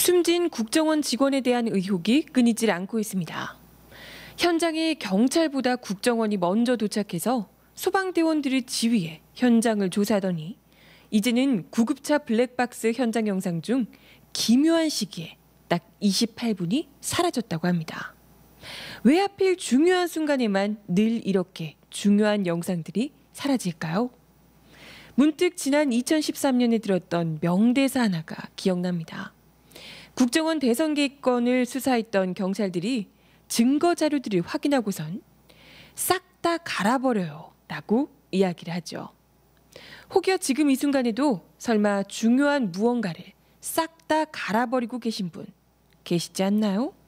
숨진 국정원 직원에 대한 의혹이 끊이질 않고 있습니다. 현장에 경찰보다 국정원이 먼저 도착해서 소방대원들이 지휘해 현장을 조사하더니 이제는 구급차 블랙박스 현장 영상 중 기묘한 시기에 딱 28분이 사라졌다고 합니다. 왜 하필 중요한 순간에만 늘 이렇게 중요한 영상들이 사라질까요? 문득 지난 2013년에 들었던 명대사 하나가 기억납니다. 국정원 대선 기권을 수사했던 경찰들이 증거 자료들을 확인하고선 싹 다 갈아버려요 라고 이야기를 하죠. 혹여 지금 이 순간에도 설마 중요한 무언가를 싹 다 갈아버리고 계신 분 계시지 않나요?